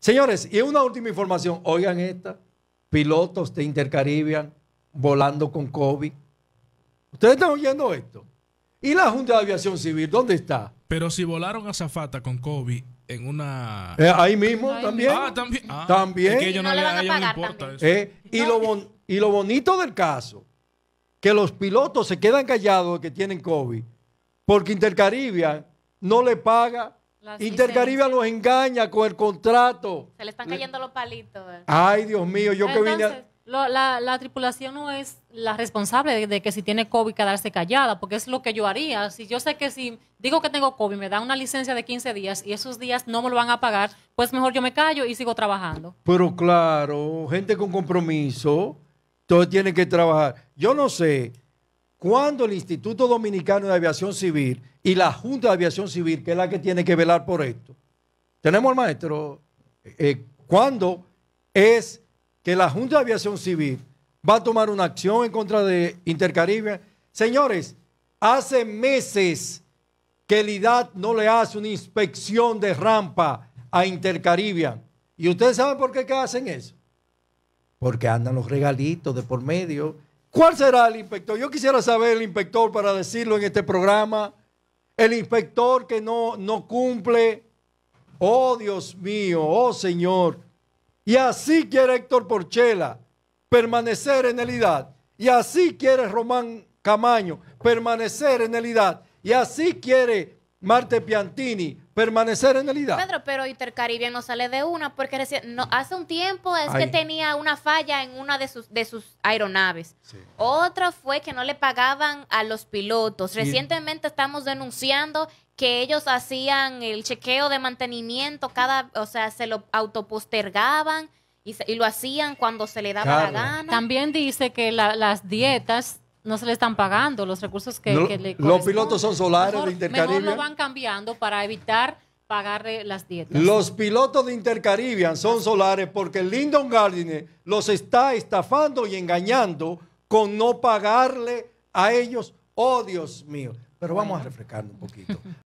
Señores, y una última información. Oigan esta. Pilotos de Intercaribian volando con COVID. ¿Ustedes están oyendo esto? ¿Y la Junta de Aviación Civil dónde está? Pero si volaron a Zafata con COVID en una... Eh, ahí mismo ah, también. Ah, también. también. no, le, van y, lo y lo bonito del caso, que los pilotos se quedan callados que tienen COVID, porque Intercaribbean no le paga Intercaribe los engaña con el contrato. Se le están cayendo los palitos. Ay, Dios mío, yo que vine la, tripulación no es la responsable de, que si tiene COVID quedarse callada, porque es lo que yo haría. Si yo sé que si digo que tengo COVID, me dan una licencia de 15 días y esos días no me lo van a pagar, pues mejor yo me callo y sigo trabajando. Pero claro, gente con compromiso, todos tienen que trabajar. Yo no sé cuando el Instituto Dominicano de Aviación Civil y la Junta de Aviación Civil, que es la que tiene que velar por esto, tenemos al maestro, ¿Cuándo eh, eh, cuando es que la Junta de Aviación Civil va a tomar una acción en contra de Intercaribe. Señores, hace meses que el IDAT no le hace una inspección de rampa a InterCaribe. ¿Y ustedes saben por qué hacen eso? Porque andan los regalitos de por medio ¿Cuál será el inspector? Yo quisiera saber el inspector para decirlo en este programa. El inspector que no, no cumple. Oh Dios mío, oh Señor. Y así quiere Héctor Porchela permanecer en el Y así quiere Román Camaño permanecer en el Y así quiere Marte Piantini, permanecer en el IDA. Pedro, pero Intercaribe no sale de una, porque no, hace un tiempo es que tenía una falla en una de sus, de sus aeronaves. Otra fue que no le pagaban a los pilotos. Recientemente estamos denunciando que ellos hacían el chequeo de mantenimiento cada, o sea, se lo autopostergaban. Y, lo hacían cuando se le daba la gana. También dice que las dietas no se le están pagando los recursos que, que Los pilotos son solares de Mejor lo van cambiando para evitar pagarle las dietas. Los pilotos de intercaribe son solares porque Lyndon Gardiner los está estafando y engañando con no pagarle a ellos. Oh, Dios mío. Pero vamos a refrescarnos un poquito.